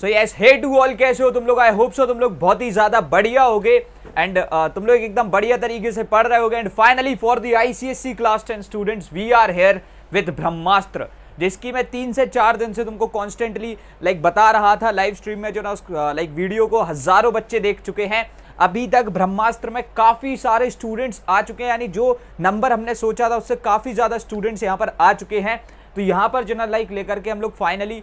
so yes hey to all कैसे हो तुम लोग आई होप सो तुम लोग बहुत ही ज़्यादा बढ़िया हो गए एंड uh, तुम लोग एकदम बढ़िया तरीके से पढ़ रहे हो गए and finally for the ICSE class ten students we are here with Brahmastra जिसकी मैं तीन से चार दिन से तुमको कॉन्स्टेंटली लाइक like, बता रहा था लाइव स्ट्रीम में जो ना उस लाइक uh, वीडियो को हज़ारों बच्चे देख चुके हैं अभी तक ब्रह्मास्त्र में काफ़ी सारे स्टूडेंट्स आ चुके हैं यानी जो नंबर हमने सोचा था उससे काफ़ी ज़्यादा स्टूडेंट्स यहाँ पर आ चुके हैं तो यहाँ पर जो ना लाइक लेकर के हम लोग फाइनली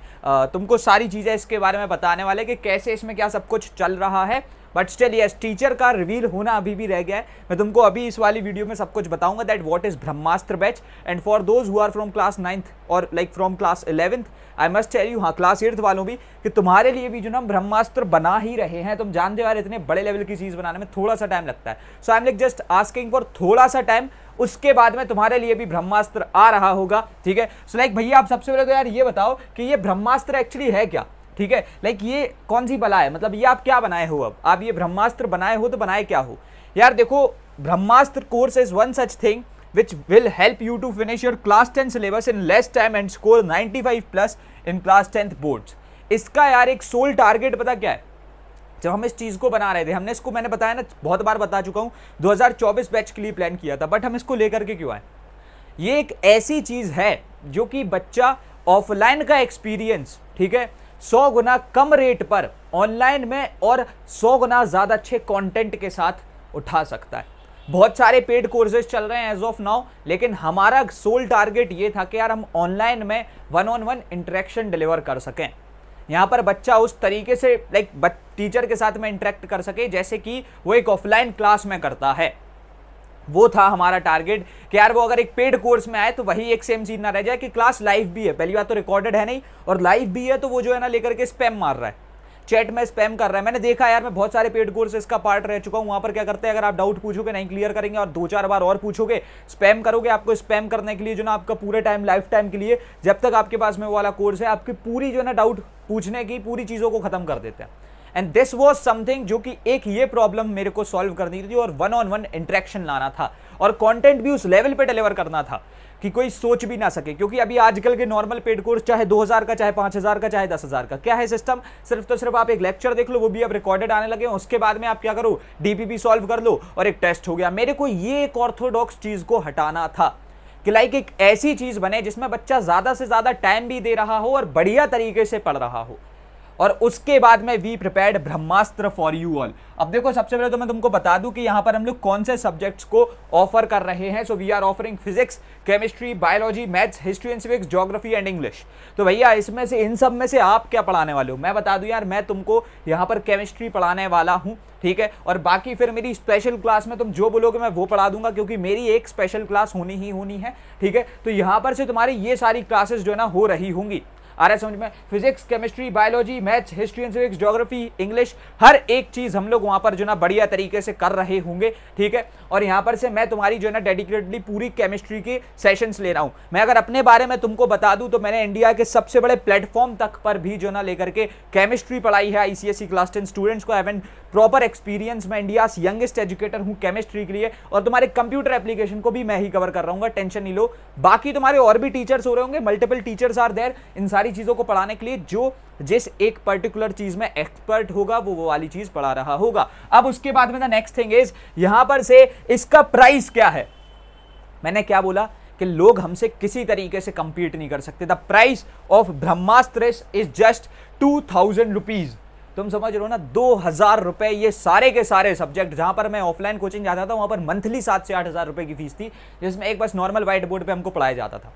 तुमको सारी चीज़ें इसके बारे में बताने वाले कि कैसे इसमें क्या सब कुछ चल रहा है बट स्टिल यस टीचर का रिवील होना अभी भी रह गया है मैं तुमको अभी इस वाली वीडियो में सब कुछ बताऊंगा that what is Brahmastra batch and for those who are from class ninth और like from class eleventh I must tell you हाँ क्लास एट्थ वालों भी कि तुम्हारे लिए भी जो ना ब्रह्मास्त्र बना ही रहे हैं तुम जानते हो यार इतने बड़े लेवल की चीज़ बनाने में थोड़ा सा टाइम लगता है so I am like just asking for थोड़ा सा टाइम उसके बाद में तुम्हारे लिए भी ब्रह्मास्त्र आ रहा होगा ठीक है सो लाइक भैया आप सबसे पहले तो यार ये बताओ कि ये ब्रह्मास्त्र एक्चुअली है क्या ठीक है लाइक ये कौन सी बला है मतलब ये आप क्या बनाए हो अब आप ये ब्रह्मास्त्र बनाए हो तो बनाए क्या हो यार देखो Brahmastra course is one such thing will help you to finish your class class syllabus in less time and score ninety 95 plus in class tenth board इसका यार एक सोल टारगेट पता क्या है जब हम इस चीज़ को बना रहे थे हमने इसको मैंने बताया ना बहुत बार बता चुका हूँ 2024 बैच के लिए प्लान किया था बट हम इसको लेकर के क्यों आए ये एक ऐसी चीज़ है जो कि बच्चा ऑफलाइन का एक्सपीरियंस ठीक है सौ गुना कम रेट पर ऑनलाइन में और सौ गुना ज़्यादा अच्छे कॉन्टेंट के साथ उठा सकता है बहुत सारे पेड कोर्सेज चल रहे हैं एज ऑफ नाउ लेकिन हमारा सोल टारगेट ये था कि यार हम ऑनलाइन में one on one interaction deliver कर सकें यहाँ पर बच्चा उस तरीके से लाइक टीचर के साथ में इंटरेक्ट कर सके जैसे कि वो एक ऑफलाइन क्लास में करता है वो था हमारा टारगेट कि यार वो अगर एक पेड कोर्स में आए तो वही एक सेम चीज ना रह जाए कि क्लास लाइव भी है पहली बात तो रिकॉर्डेड है नहीं और लाइव भी है तो वो जो है ना लेकर के स्पैम मार रहा है चैट में स्पैम कर रहा है मैंने देखा यार मैं बहुत सारे पेड कोर्स का पार्ट रह चुका हूँ वहाँ पर क्या करते हैं अगर आप डाउट पूछोगे नहीं क्लियर करेंगे और दो चार बार और पूछोगे स्पैम करोगे आपको स्पैम करने के लिए जो ना आपका पूरे टाइम लाइफ टाइम के लिए जब तक आपके पास में वो वाला कोर्स है आपकी पूरी जो है ना डाउट पूछने की पूरी चीज़ों को खत्म कर देते हैं एंड दिस वॉज समथिंग जो कि एक ये प्रॉब्लम मेरे को सॉल्व करनी थी और वन ऑन वन इंट्रैक्शन लाना था और कंटेंट भी उस लेवल पे डिलीवर करना था कि कोई सोच भी ना सके क्योंकि अभी आजकल के नॉर्मल पेड कोर्स चाहे 2000 का चाहे 5000 का चाहे 10000 का क्या है सिस्टम सिर्फ तो सिर्फ आप एक लेक्चर देख लो वो भी अब रिकॉर्डेड आने लगे उसके बाद में आप क्या करो डीपीपी सॉल्व कर लो और एक टेस्ट हो गया मेरे को ये एक ऑर्थोडॉक्स चीज़ को हटाना था कि लाइक एक ऐसी चीज़ बने जिसमें बच्चा ज़्यादा से ज़्यादा टाइम भी दे रहा हो और बढ़िया तरीके से पढ़ रहा हो और उसके बाद में we prepared Brahmastra for you all अब देखो सबसे पहले तो मैं तुमको बता दूं कि यहाँ पर हम लोग कौन से सब्जेक्ट्स को ऑफर कर रहे हैं so we are offering physics chemistry biology maths history and civics geography and English तो भैया इसमें से इन सब में से आप क्या पढ़ाने वाले हो मैं बता दूँ यार मैं तुमको यहाँ पर केमिस्ट्री पढ़ाने वाला हूँ ठीक है और बाकी फिर मेरी स्पेशल क्लास में तुम जो बोलोगे मैं वो पढ़ा दूंगा क्योंकि मेरी एक स्पेशल क्लास होनी ही होनी है ठीक है तो यहाँ पर से तुम्हारी ये सारी क्लासेस जो है ना हो रही होंगी आ रहा है समझ में physics chemistry biology maths history and civics geography English हर एक चीज़ हम लोग वहां पर जो ना बढ़िया तरीके से कर रहे होंगे ठीक है और यहां पर से मैं तुम्हारी जो है ना डेडिकेटली पूरी केमिस्ट्री के सेशन ले रहा हूं मैं अगर अपने बारे में तुमको बता दू तो मैंने इंडिया के सबसे बड़े प्लेटफॉर्म तक पर भी जो ना लेकर के केमिस्ट्री पढ़ाई है आईसीएससी क्लास टेन स्टूडेंट्स को एवन प्रॉपर एक्सपीरियंस मैं इंडिया यंगेस्ट एजुकेटर हूं केमिस्ट्री के लिए और तुम्हारे कंप्यूटर एप्लीकेशन को भी मैं ही कवर कर रहा हूँ टेंशन नहीं लो बाकी तुम्हारे और भी टीचर्स हो रहे होंगे multiple teachers are there in सारी सारी चीज़ों को पढ़ाने के लिए जो जिस एक पर्टिकुलर चीज़ में एक्सपर्ट होगा वो वो वाली चीज़ पढ़ा रहा होगा अब उसके बाद में नेक्स्ट थिंग इज यहां पर से इसका प्राइस क्या है मैंने क्या बोला कि लोग हमसे किसी तरीके से कंपीट नहीं कर सकते the price of Brahmastra is just two thousand rupees तुम समझ रहे हो ना दो हज़ार रुपए ये सारे के सारे सब्जेक्ट जहां पर मैं ऑफलाइन कोचिंग जाता था वहां पर मंथली सात से आठ हज़ार रुपए की फीस थी जिसमें एक बस नॉर्मल व्हाइट बोर्ड पर हमको पढ़ाया जाता था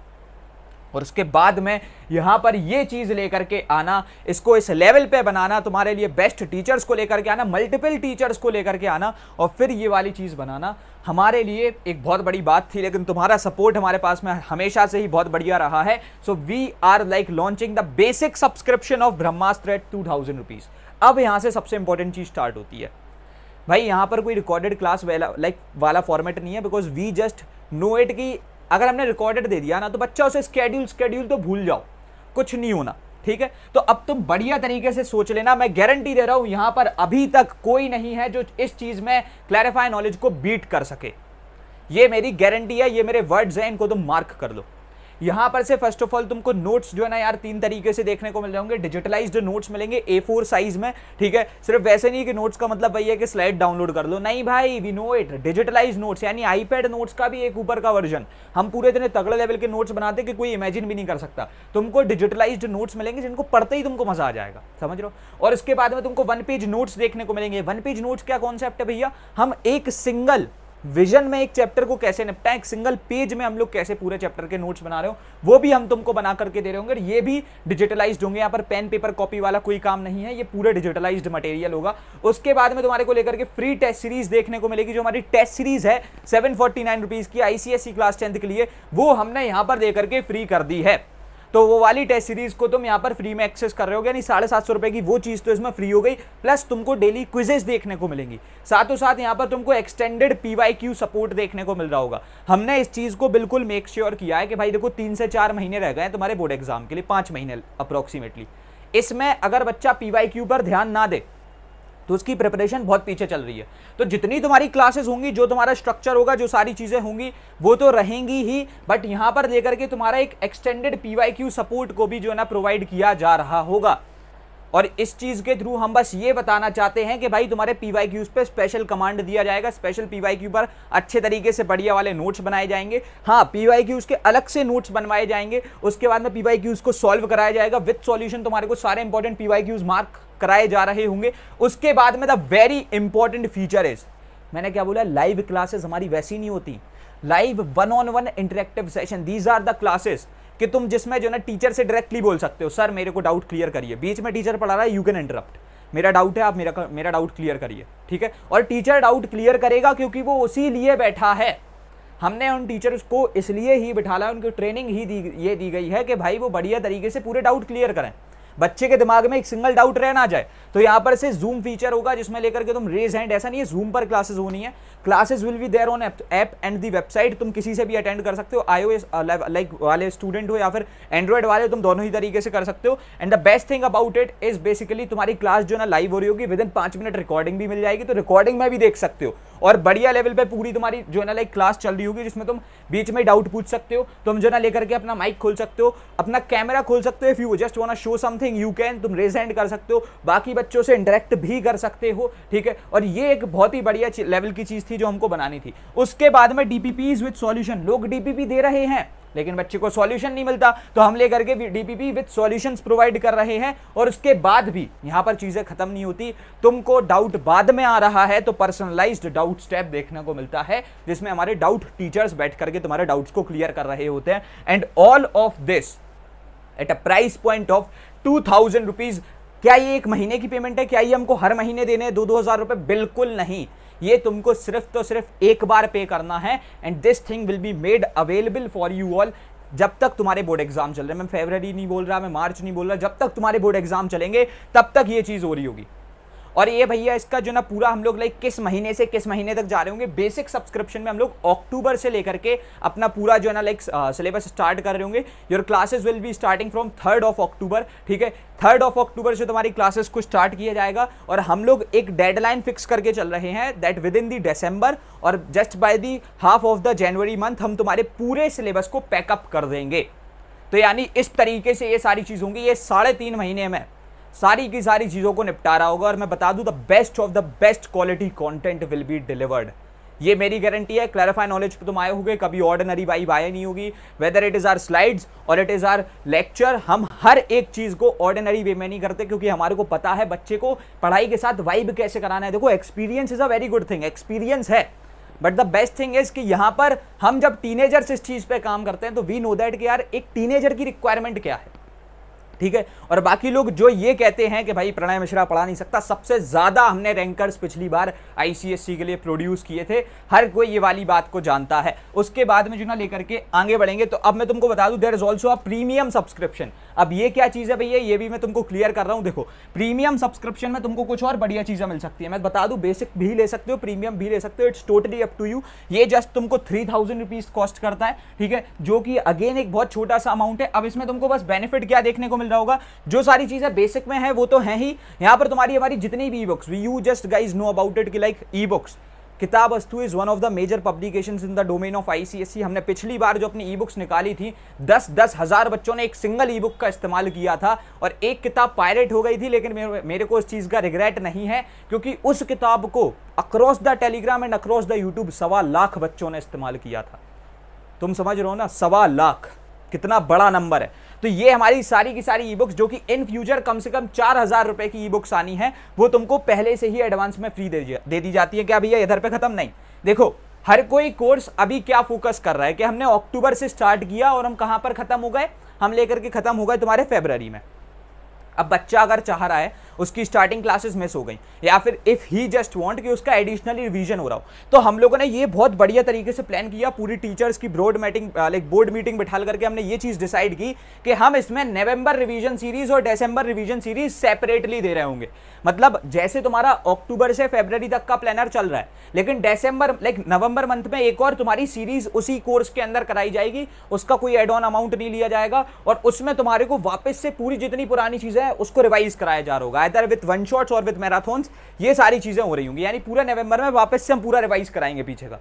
और उसके बाद में यहाँ पर ये चीज़ लेकर के आना इसको इस लेवल पे बनाना तुम्हारे लिए बेस्ट टीचर्स को लेकर के आना मल्टीपल टीचर्स को लेकर के आना और फिर ये वाली चीज़ बनाना हमारे लिए एक बहुत बड़ी बात थी लेकिन तुम्हारा सपोर्ट हमारे पास में हमेशा से ही बहुत बढ़िया रहा है so we are like launching the basic subscription of Brahmastra at two thousand rupees अब यहाँ से सबसे इंपॉर्टेंट चीज़ स्टार्ट होती है भाई यहाँ पर कोई रिकॉर्डेड क्लास वाला लाइक वाला फॉर्मेट नहीं है because we just know it की अगर हमने रिकॉर्डेड दे दिया ना तो बच्चा उसे स्केड्यूल स्केड्यूल तो भूल जाओ कुछ नहीं होना ठीक है तो अब तुम बढ़िया तरीके से सोच लेना मैं गारंटी दे रहा हूँ यहाँ पर अभी तक कोई नहीं है जो इस चीज़ में क्लैरिफाई नॉलेज को बीट कर सके ये मेरी गारंटी है ये मेरे वर्ड्स हैं इनको तुम मार्क कर लो यहाँ पर से फर्स्ट ऑफ ऑल तुमको नोट्स जो है ना यार तीन तरीके से देखने को मिल जाएंगे डिजिटलाइज्ड नोट्स मिलेंगे ए साइज में ठीक है सिर्फ वैसे नहीं कि नोट्स का मतलब वही है कि स्लाइड डाउनलोड कर लो नहीं भाई we know it digitalise notes यानी आईपैड नोट्स का भी एक ऊपर का वर्जन हम पूरे इतने तगड़े लेवल के नोट्स बनाते कि कोई इमेजिन भी नहीं कर सकता तुमको डिजिटलाइज नोट्स मिलेंगे जिनको पढ़ते ही तुमको मजा आ जाएगा समझ लो और इसके बाद में तुमको वन पेज नोट्स देखने को मिलेंगे वन पेज नोट्स क्या कॉन्सेप्ट है भैया हम एक सिंगल विजन में एक चैप्टर को कैसे निपटा एक सिंगल पेज में हम लोग कैसे पूरे चैप्टर के नोट्स बना रहे हो वो भी हम तुमको बना करके दे रहे होंगे ये भी डिजिटलाइज होंगे यहाँ पर पेन पेपर कॉपी वाला कोई काम नहीं है ये पूरे डिजिटलाइज्ड मटेरियल होगा उसके बाद में तुम्हारे को लेकर के फ्री टेस्ट सीरीज देखने को मिलेगी जो हमारी टेस्ट सीरीज है सेवन फोर्टी नाइन रुपीज़ की आईसीएससी क्लास टेंथ के लिए वो हमने यहाँ पर देकर के फ्री कर दी है तो वो वाली टेस्ट सीरीज़ को तुम यहाँ पर फ्री में एक्सेस कर रहे हो यानी साढ़े सात सौ रुपये की वो चीज़ तो इसमें फ्री हो गई प्लस तुमको डेली क्विजेज देखने को मिलेंगी साथों साथ यहाँ पर तुमको एक्सटेंडेड पी क्यू सपोर्ट देखने को मिल रहा होगा हमने इस चीज़ को बिल्कुल मेक श्योर किया है कि भाई देखो तीन से चार महीने रह गए तुम्हारे बोर्ड एग्जाम के लिए पाँच महीने अप्रॉक्सीमेटली इसमें अगर बच्चा पी क्यू पर ध्यान ना दे तो उसकी प्रिपरेशन बहुत पीछे चल रही है तो जितनी तुम्हारी क्लासेस होंगी जो तुम्हारा स्ट्रक्चर होगा जो सारी चीज़ें होंगी वो तो रहेंगी ही बट यहाँ पर लेकर के तुम्हारा एक एक्सटेंडेड पी सपोर्ट को भी जो है ना प्रोवाइड किया जा रहा होगा और इस चीज़ के थ्रू हम बस ये बताना चाहते हैं कि भाई तुम्हारे पी वाई क्यूज़ पर स्पेशल कमांड दिया जाएगा स्पेशल पी वाई क्यू पर अच्छे तरीके से बढ़िया वाले नोट्स बनाए जाएंगे हाँ पी वाई क्यूज़ के अलग से नोट्स बनवाए जाएंगे उसके बाद में पी वाई क्यूज़ को सॉल्व कराया जाएगा विथ सॉल्यूशन तुम्हारे को सारे important P Y Qs mark कराए जा रहे होंगे उसके बाद में the very important feature is मैंने क्या बोला लाइव क्लासेस हमारी वैसी नहीं होती live one on one interactive session these are the classes कि तुम जिसमें जो ना टीचर से डायरेक्टली बोल सकते हो सर मेरे को डाउट क्लियर करिए बीच में टीचर पढ़ा रहा है यू कैन इंटरप्ट मेरा डाउट है आप मेरा मेरा डाउट क्लियर करिए ठीक है और टीचर डाउट क्लियर करेगा क्योंकि वो उसी लिए बैठा है हमने उन टीचर्स को इसलिए ही बिठाला उनको ट्रेनिंग ही दी ये दी गई है कि भाई वो बढ़िया तरीके से पूरे डाउट क्लियर करें बच्चे के दिमाग में एक सिंगल डाउट रह ना जाए तो यहां पर से जूम फीचर होगा जिसमें लेकर के तुम रेज हैंड ऐसा नहीं है जूम पर क्लासेस होनी है classes will be there on app and the website तुम किसी से भी अटेंड कर सकते हो आईओएस लाइक uh, वाले स्टूडेंट हो या फिर एंड्रॉयड वाले तुम दोनों ही तरीके से कर सकते हो and the best thing about it is basically तुम्हारी क्लास जो ना लाइव हो रही होगी विद इन पांच मिनट रिकॉर्डिंग भी मिल जाएगी तो रिकॉर्डिंग में भी देख सकते हो और बढ़िया लेवल पर पूरी तुम्हारी जो है ना लाइक क्लास चल रही होगी जिसमें तुम बीच में डाउट पूछ सकते हो तुम जो ना लेकर के अपना माइक खोल सकते हो अपना कैमरा खोल सकते हो इफ यू जस्ट वो शो समथिंग यू कैन तुम रेज हैंड कर सकते हो बाकी बच्चों से इंटरेक्ट भी कर सकते हो ठीक है और ये एक बहुत ही बढ़िया लेवल की चीज़ थी जो हमको बनानी थी उसके बाद में डी पी विद सॉल्यूशन लोग डी दे रहे हैं लेकिन बच्चे को सॉल्यूशन नहीं मिलता तो हम लेकर के डीपीपी विद सॉल्यूशंस प्रोवाइड कर रहे हैं और उसके बाद भी यहां पर चीज़ें खत्म नहीं होती तुमको डाउट बाद में आ रहा है तो पर्सनलाइज्ड डाउट स्टेप देखने को मिलता है जिसमें हमारे डाउट टीचर्स बैठ करके तुम्हारे डाउट्स को क्लियर कर रहे होते हैं and all of this at a price point of two thousand rupees क्या ये एक महीने की पेमेंट है क्या ये हमको हर महीने देने हैं दो दो हज़ार रुपये बिल्कुल नहीं ये तुमको सिर्फ तो सिर्फ एक बार पे करना है and this thing will be made available for you all जब तक तुम्हारे बोर्ड एग्जाम चल रहे हैं मैं फेबररी नहीं बोल रहा मैं मार्च नहीं बोल रहा जब तक तुम्हारे बोर्ड एग्जाम चलेंगे तब तक ये चीज़ हो रही होगी और ये भैया इसका जो ना पूरा हम लोग लाइक किस महीने से किस महीने तक जा रहे होंगे बेसिक सब्सक्रिप्शन में हम लोग अक्टूबर से लेकर के अपना पूरा जो है ना लाइक सिलेबस स्टार्ट कर रहे होंगे your classes will be starting from third of October ठीक है थर्ड ऑफ अक्टूबर से तुम्हारी क्लासेस को स्टार्ट किया जाएगा और हम लोग एक डेडलाइन फिक्स करके चल रहे हैं that within the December और just by the half of the January month हम तुम्हारे पूरे सिलेबस को पैकअप कर देंगे तो यानी इस तरीके से ये सारी चीज़ होंगी ये साढ़े तीन महीने में सारी की सारी चीज़ों को निपटारा होगा और मैं बता दूँ the best of the best quality content will be delivered ये मेरी गारंटी है क्लैरिफाई नॉलेज पे तुम आए होगे कभी ऑर्डनरी वाइब आए नहीं होगी whether it is our slides और इट इज़ आर लेक्चर हम हर एक चीज़ को ऑर्डनरी वे में नहीं करते क्योंकि हमारे को पता है बच्चे को पढ़ाई के साथ वाइब कैसे कराना है देखो experience is a very good thing experience है but the best thing is कि यहाँ पर हम जब टीनेजर्स इस चीज़ पर काम करते हैं तो वी नो दैट कि यार एक टीनेजर की रिक्वायरमेंट क्या है ठीक है और बाकी लोग जो ये कहते हैं कि भाई प्रणय मिश्रा पढ़ा नहीं सकता सबसे ज़्यादा हमने रैंकर्स पिछली बार आईसीएससी के लिए प्रोड्यूस किए थे हर कोई ये वाली बात को जानता है उसके बाद में जो ना लेकर के आगे बढ़ेंगे तो अब मैं तुमको बता दू there is also a premium subscription अब ये क्या चीज़ है भैया ये भी मैं तुमको क्लियर कर रहा हूँ देखो प्रीमियम सब्सक्रिप्शन में तुमको कुछ और बढ़िया चीज़ें मिल सकती है मैं बता दूँ बेसिक भी ले सकते हो प्रीमियम भी ले सकते हो it's totally up to you ये जस्ट तुमको थ्री थाउजेंड रुपीज़ कॉस्ट करता है ठीक है जो कि अगेन एक बहुत छोटा सा अमाउंट है अब इसमें तुमको बस बेनिफिट क्या देखने को मिल रहा होगा जो सारी चीज़ें बेसिक में है वो तो है ही यहाँ पर तुम्हारी हमारी जितनी भी ebooks you just guys know about it की लाइक ई बुक्स किताब अस्तु is one of the major publication in the domain of ICSE हमने पिछली बार जो अपनी ई बुक्स निकाली थी दस दस हज़ार बच्चों ने एक सिंगल ई बुक का इस्तेमाल किया था और एक किताब पायरेट हो गई थी लेकिन मेरे को इस चीज़ का रिग्रेट नहीं है क्योंकि उस किताब को across the Telegram and across the YouTube सवा लाख बच्चों ने इस्तेमाल किया था तुम समझ रहे हो ना सवा लाख कितना बड़ा नंबर है तो ये हमारी सारी की सारी ई बुक्स जो कि इन फ्यूचर कम से कम चार हज़ार रुपए की ई बुक्स आनी है वो तुमको पहले से ही एडवांस में फ्री दे दे दी जाती है क्या भैया इधर पे ख़त्म नहीं देखो हर कोई कोर्स अभी क्या फोकस कर रहा है कि हमने अक्टूबर से स्टार्ट किया और हम कहाँ पर ख़त्म हो गए हम लेकर के ख़त्म हो गए तुम्हारे फेबररी में अब बच्चा अगर चाह रहा है उसकी स्टार्टिंग क्लासेस मिस हो गई या फिर इफ़ ही जस्ट वांट कि उसका एडिशनली रिवीजन हो रहा हो तो हम लोगों ने ये बहुत बढ़िया तरीके से प्लान किया पूरी टीचर्स की broad meeting like board meeting बिठा करके हमने ये चीज़ डिसाइड की कि हम इसमें नवंबर रिवीजन सीरीज़ और दिसंबर रिवीजन सीरीज सेपरेटली दे रहे होंगे मतलब जैसे तुम्हारा अक्टूबर से फेबररी तक का प्लानर चल रहा है लेकिन डिसंबर लाइक नवंबर मंथ में एक और तुम्हारी सीरीज उसी कोर्स के अंदर कराई जाएगी उसका कोई एड ऑन अमाउंट नहीं लिया जाएगा और उसमें तुम्हारे को वापस से पूरी जितनी पुरानी चीज़ें है उसको रिवाइज कराया जा रहा होगा इधर विथ वन शॉट्स और विथ मैराथॉन्स ये सारी चीज़ें हो रही होंगी यानी पूरा नवंबर में वापस से हम पूरा रिवाइज कराएंगे पीछे का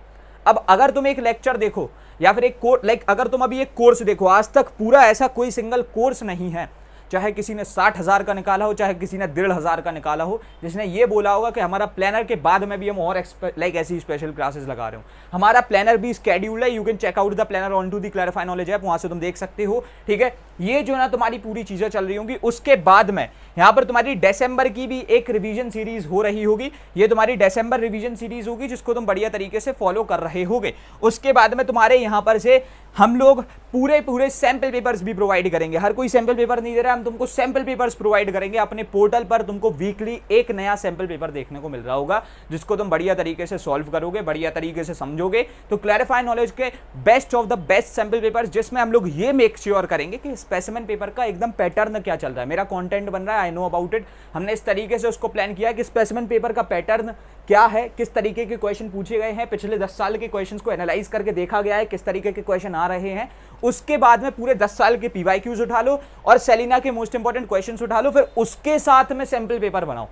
अब अगर तुम एक लेक्चर देखो या फिर एक लाइक अगर तुम अभी एक कोर्स देखो आज तक पूरा ऐसा कोई सिंगल कोर्स नहीं है चाहे किसी ने साठ हज़ार का निकाला हो चाहे किसी ने डेढ़ हज़ार का निकाला हो जिसने ये बोला होगा कि हमारा प्लानर के बाद में भी हम और लाइक ऐसी स्पेशल क्लासेस लगा रहे हो हमारा प्लानर भी स्केड्यूल है you can check out the planner on to the Clarify Knowledge app वहाँ से तुम देख सकते हो ठीक है ये जो ना तुम्हारी पूरी चीज़ें चल रही होंगी उसके बाद में यहाँ पर तुम्हारी डिसम्बर की भी एक रिवीजन सीरीज हो रही होगी ये तुम्हारी डिसम्बर रिवीजन सीरीज होगी जिसको तुम बढ़िया तरीके से फॉलो कर रहे होगे उसके बाद में तुम्हारे यहाँ पर से हम लोग पूरे पूरे सैंपल पेपर्स भी प्रोवाइड करेंगे हर कोई सैंपल पेपर नहीं दे रहा है हम तुमको सैंपल पेपर्स प्रोवाइड करेंगे अपने पोर्टल पर तुमको वीकली एक नया सैंपल पेपर देखने को मिल रहा होगा जिसको तुम बढ़िया तरीके से सॉल्व करोगे बढ़िया तरीके से समझोगे तो क्लैरिफाई नॉलेज के best of the best sample paper जिसमें हम लोग ये मेक श्योर करेंगे कि स्पेसिमन पेपर का एकदम पैटर्न क्या चल रहा है मेरा कॉन्टेंट बन रहा है आई नो अबाउट इट हमने इस तरीके से उसको प्लान किया कि स्पेसिमन पेपर का पैटर्न क्या है किस तरीके के क्वेश्चन पूछे गए हैं पिछले दस साल के क्वेश्चन को एनालाइज करके देखा गया है किस तरीके के क्वेश्चन आ रहे हैं उसके बाद में पूरे दस साल के पीवाई क्यूज उठा लो और सेलिना के मोस्ट इंपॉर्टेंट क्वेश्चन उठा लो फिर उसके साथ में सैम्पल पेपर बनाओ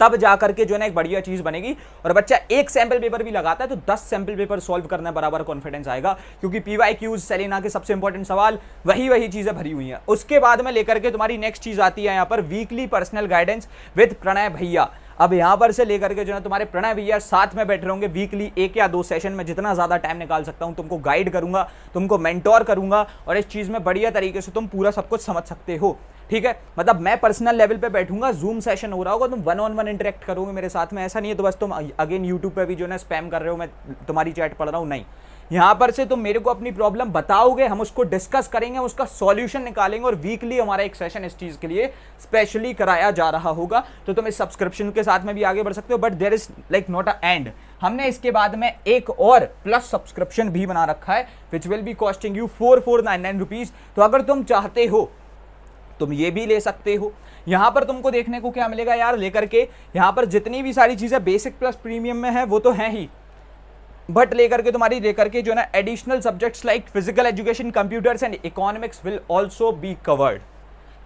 तब जा करके जो है ना एक बढ़िया चीज बनेगी और बच्चा एक सैंपल पेपर भी लगाता है तो 10 सैंपल पेपर सॉल्व करने बराबर कॉन्फिडेंस आएगा क्योंकि पीवाई क्यूज सेलिना के सबसे इंपॉर्टेंट सवाल वही वही चीजें भरी हुई हैं उसके बाद में लेकर के तुम्हारी नेक्स्ट चीज आती है यहाँ पर weekly personal guidance with Pranay भैया अब यहाँ पर से लेकर के जो है तुम्हारे प्रणय भैया साथ में बैठे होंगे वीकली एक या दो सेशन में जितना ज़्यादा टाइम निकाल सकता हूँ तुमको गाइड करूँगा तुमको मेंटोर करूंगा और इस चीज़ में बढ़िया तरीके से तुम पूरा सब कुछ समझ सकते हो ठीक है मतलब मैं पर्सनल लेवल पे बैठूंगा जूम सेशन हो रहा होगा तुम वन ऑन वन इंटरेक्ट करोगे मेरे साथ में ऐसा नहीं है तो बस तुम अगेन यूट्यूब पे भी जो है स्पैम कर रहे हो मैं तुम्हारी चैट पढ़ रहा हूँ नहीं यहाँ पर से तुम मेरे को अपनी प्रॉब्लम बताओगे हम उसको डिस्कस करेंगे उसका सॉल्यूशन निकालेंगे और वीकली हमारा एक सेशन इस चीज़ के लिए स्पेशली कराया जा रहा होगा तो तुम इस सब्सक्रिप्शन के साथ में भी आगे बढ़ सकते हो but there is like not a end हमने इसके बाद में एक और प्लस सब्सक्रिप्शन भी बना रखा है which will be costing you four four nine nine rupees तो अगर तुम चाहते हो तुम ये भी ले सकते हो यहाँ पर तुमको देखने को क्या मिलेगा यार लेकर के यहाँ पर जितनी भी सारी चीज़ें बेसिक प्लस प्रीमियम में है वो तो हैं ही बट लेकर के तुम्हारी लेकर के जो ना additional subjects like physical education computers and economics will also be covered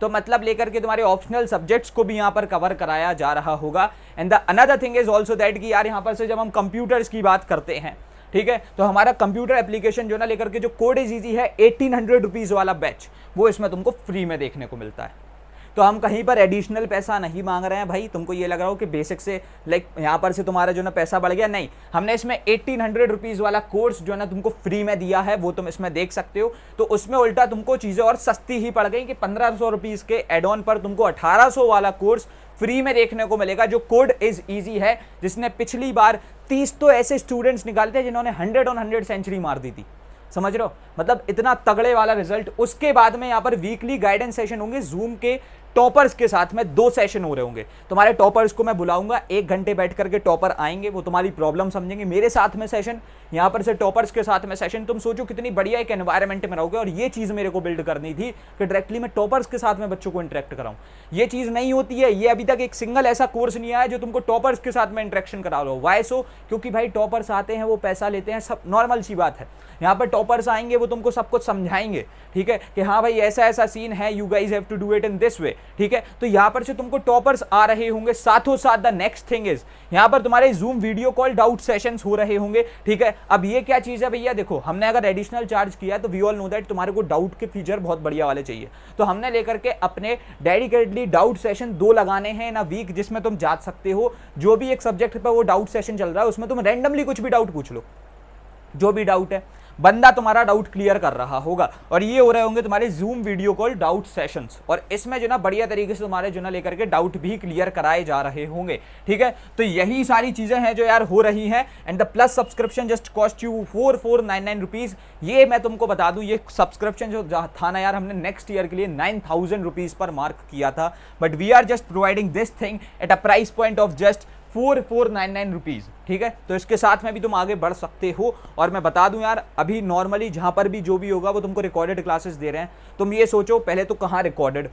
तो मतलब लेकर के तुम्हारे ऑप्शनल सब्जेक्ट्स को भी यहाँ पर कवर कराया जा रहा होगा and the another thing is also that कि यार यहाँ पर से जब हम कंप्यूटर्स की बात करते हैं ठीक है तो हमारा कंप्यूटर एप्लीकेशन जो ना लेकर के जो कोड इज ईजी है एटीन हंड्रेड रुपीज़ वाला बैच वो इसमें तुमको फ्री में देखने को मिलता है तो हम कहीं पर एडिशनल पैसा नहीं मांग रहे हैं भाई तुमको ये लग रहा हो कि बेसिक से लाइक यहाँ पर से तुम्हारा जो ना पैसा बढ़ गया नहीं हमने इसमें एट्टीन हंड्रेड रुपीज़ वाला कोर्स जो है ना तुमको फ्री में दिया है वो तुम इसमें देख सकते हो तो उसमें उल्टा तुमको चीज़ें और सस्ती ही पड़ गई कि पंद्रह सौ रुपीज़ के एड ऑन पर तुमको अठारह सौ वाला कोर्स फ्री में देखने को मिलेगा जो कोड इज इजी है जिसने पिछली बार तीस तो ऐसे स्टूडेंट्स निकालते हैं जिन्होंने हंड्रेड ऑन हंड्रेड सेंचुरी मार दी थी समझ रहे हो मतलब इतना तगड़े वाला रिजल्ट उसके बाद में यहाँ पर वीकली गाइडेंस सेशन होंगे जूम के टॉपर्स के साथ में दो सेशन हो रहे होंगे तुम्हारे टॉपर्स को मैं बुलाऊंगा एक घंटे बैठ करके टॉपर आएंगे वो तुम्हारी प्रॉब्लम समझेंगे मेरे साथ में सेशन यहाँ पर से टॉपर्स के साथ में सेशन तुम सोचो कितनी बढ़िया एक एनवायरमेंट में रहोगे और ये चीज़ मेरे को बिल्ड करनी थी कि डायरेक्टली मैं टॉपर्स के साथ में बच्चों को इंटरेक्ट कराऊँ ये चीज़ नहीं होती है ये अभी तक एक सिंगल ऐसा कोर्स नहीं आया जो तुमको टॉपर्स के साथ में इंट्रैक्शन करा लो वाई सो क्योंकि भाई टॉपर्स आते हैं वो पैसा लेते हैं सब नॉर्मल सी बात है यहाँ पर टॉपर्स आएंगे वो तुमको सब कुछ समझाएंगे ठीक है कि हाँ भाई ऐसा ऐसा सीन है you guys have to do it in this way ठीक है तो यहाँ पर से तुमको टॉपर्स आ रहे होंगे साथों साथ द नेक्स्ट थिंग इज यहाँ पर तुम्हारे Zoom video call doubt session हो रहे होंगे ठीक है अब ये क्या चीज़ है भैया देखो हमने अगर एडिशनल चार्ज किया तो वी ऑल नो दैट तुम्हारे को डाउट के फीचर बहुत बढ़िया वाले चाहिए तो हमने लेकर के अपने डेडिकेटली डाउट सेशन दो लगाने हैं इन वीक जिसमें तुम जा सकते हो जो भी एक सब्जेक्ट पर वो डाउट सेशन चल रहा है उसमें तुम रैंडमली कुछ भी डाउट पूछ लो जो भी डाउट है बंदा तुम्हारा डाउट क्लियर कर रहा होगा और ये हो रहे होंगे तुम्हारे Zoom video call doubt sessions और इसमें जो ना बढ़िया तरीके से तुम्हारे जो ना लेकर के डाउट भी क्लियर कराए जा रहे होंगे ठीक है तो यही सारी चीज़ें हैं जो यार हो रही हैं and the plus subscription just cost you four four nine nine rupees ये मैं तुमको बता दू ये सब्सक्रिप्शन जो था ना यार हमने नेक्स्ट ईयर के लिए नाइन थाउजेंड रुपीज़ पर मार्क किया था but we are just providing this thing at a price point of just four four nine nine rupees ठीक है तो इसके साथ में भी तुम आगे बढ़ सकते हो और मैं बता दूं यार अभी नॉर्मली जहाँ पर भी जो भी होगा वो तुमको रिकॉर्डेड क्लासेस दे रहे हैं तुम ये सोचो पहले तो कहाँ रिकॉर्डेड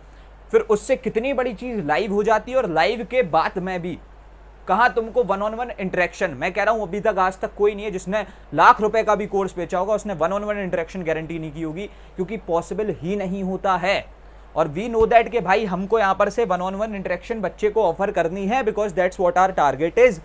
फिर उससे कितनी बड़ी चीज़ लाइव हो जाती है और लाइव के बाद में भी कहाँ तुमको वन ऑन वन इंटरेक्शन मैं कह रहा हूँ अभी तक आज तक कोई नहीं है जिसने लाख रुपए का भी कोर्स बेचा होगा उसने one on one interaction guarantee नहीं की होगी क्योंकि पॉसिबल ही नहीं होता है और वी नो दैट के भाई हमको यहाँ पर से वन ऑन वन इंटरेक्शन बच्चे को ऑफर करनी है because that's what our target is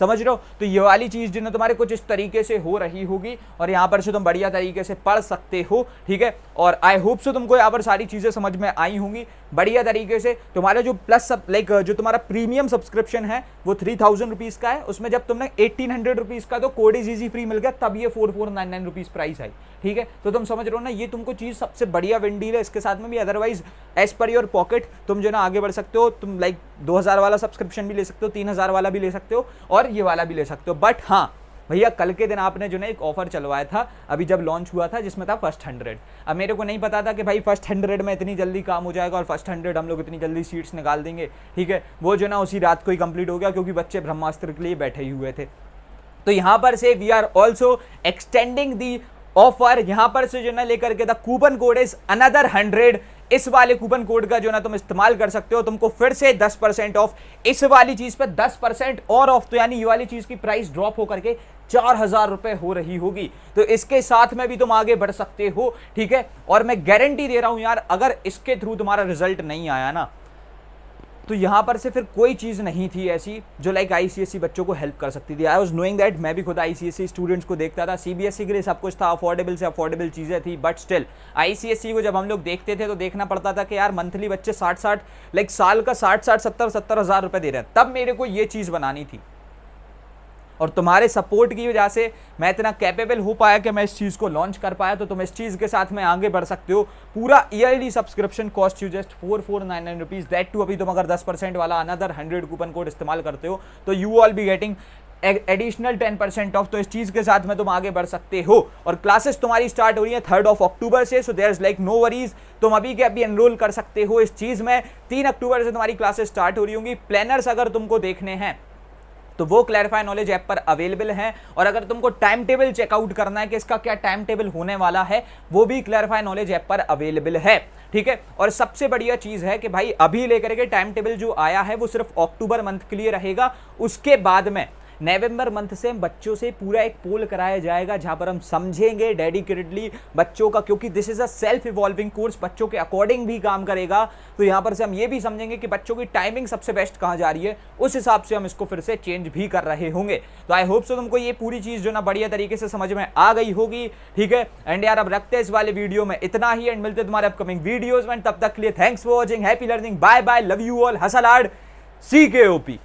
समझ रहे हो तो ये वाली चीज़ जिन्हें तुम्हारे कुछ इस तरीके से हो रही होगी और यहाँ पर से तुम बढ़िया तरीके से पढ़ सकते हो ठीक है और आई होप से तुमको यहाँ पर सारी चीज़ें समझ में आई होंगी बढ़िया तरीके से तुम्हारा जो प्लस लाइक जो तुम्हारा प्रीमियम सब्सक्रिप्शन है वो थ्री थाउजेंड रुपीज़ का है उसमें जब तुमने एट्टीन हंड्रेड रुपीज़ का तो कोड इज ईजी फ्री मिल गया तब ये four four nine nine rupees price आई ठीक है तो तुम समझ रहे हो ना ये तुमको चीज़ सबसे बढ़िया विंडील है इसके साथ में भी otherwise as per your pocket तुम जो ना आगे बढ़ सकते हो तुम लाइक दो हज़ार वाला सब्सक्रिप्शन भी ले सकते हो तीन हज़ार वाला भी ले सकते हो और ये वाला भी ले सकते हो बट हाँ भैया कल के दिन आपने जो ना एक ऑफर चलवाया था अभी जब लॉन्च हुआ था जिसमें था फर्स्ट हंड्रेड अब मेरे को नहीं पता था कि भाई फर्स्ट हंड्रेड में इतनी जल्दी काम हो जाएगा और फर्स्ट हंड्रेड हम लोग इतनी जल्दी सीट्स निकाल देंगे ठीक है वो जो ना उसी रात को ही कंप्लीट हो गया क्योंकि बच्चे ब्रह्मास्त्र के लिए बैठे ही हुए थे तो यहाँ पर से we are also extending the offer यहाँ पर से जो ना लेकर के the coupon code is another hundred इस वाले कूपन कोड का जो ना तुम इस्तेमाल कर सकते हो तुमको फिर से 10 परसेंट ऑफ इस वाली चीज़ पर 10 परसेंट और ऑफ तो यानी ये वाली चीज़ की प्राइस ड्रॉप हो करके चार हज़ार रुपए हो रही होगी तो इसके साथ में भी तुम आगे बढ़ सकते हो ठीक है और मैं गारंटी दे रहा हूं यार अगर इसके थ्रू तुम्हारा रिजल्ट नहीं आया ना तो यहाँ पर से फिर कोई चीज़ नहीं थी ऐसी जो लाइक आई बच्चों को हेल्प कर सकती थी आई वॉज नोइंग दैट मैं भी खुद आई स्टूडेंट्स को देखता था सी बी एस ई के लिए सब कुछ था अफोर्डेबल से अफोर्डेबल चीज़ें थी बट स्टिल आई को जब हम लोग देखते थे तो देखना पड़ता था कि यार मंथली बच्चे साठ साठ लाइक साल का साठ साठ सत्तर सत्तर हज़ार रुपये दे रहे हैं तब मेरे को ये चीज़ बनानी थी और तुम्हारे सपोर्ट की वजह से मैं इतना कैपेबल हो पाया कि मैं इस चीज़ को लॉन्च कर पाया तो तुम इस चीज़ के साथ में आगे बढ़ सकते हो पूरा yearly subscription cost you just four four nine nine rupees that too अभी तुम अगर दस परसेंट वाला अनदर हंड्रेड कूपन कोड इस्तेमाल करते हो तो you all be getting additional ten percent off तो इस चीज़ के साथ में तुम आगे बढ़ सकते हो और क्लासेस तुम्हारी स्टार्ट हो रही है थर्ड ऑफ अक्टूबर से so there is like no worries तुम अभी के अभी एनरोल कर सकते हो इस चीज़ में तीन अक्टूबर से तुम्हारी क्लासेस स्टार्ट हो रही होंगी प्लानर्स अगर तुमको देखने हैं तो वो क्लैरिफाई नॉलेज ऐप पर अवेलेबल है और अगर तुमको टाइम टेबल चेकआउट करना है कि इसका क्या टाइम टेबल होने वाला है वो भी क्लैरिफाई नॉलेज ऐप पर अवेलेबल है ठीक है और सबसे बढ़िया चीज़ है कि भाई अभी लेकर के टाइम टेबल जो आया है वो सिर्फ अक्टूबर मंथ के लिए रहेगा उसके बाद में नवंबर मंथ से बच्चों से पूरा एक पोल कराया जाएगा जहां पर हम समझेंगे डेडिकेटेडली बच्चों का क्योंकि this is a self evolving course बच्चों के अकॉर्डिंग भी काम करेगा तो यहां पर से हम ये भी समझेंगे कि बच्चों की टाइमिंग सबसे बेस्ट कहां जा रही है उस हिसाब से हम इसको फिर से चेंज भी कर रहे होंगे तो आई होप सो तुमको ये पूरी चीज़ जो ना बढ़िया तरीके से समझ में आ गई होगी ठीक है एंड यार अब रखते हैं इस वाले वीडियो में इतना ही एंड मिलते तुम्हारे अपकमिंग वीडियोज में तब तक के लिए thanks for watching happy learning bye bye love you all आर्ड सी के ओपी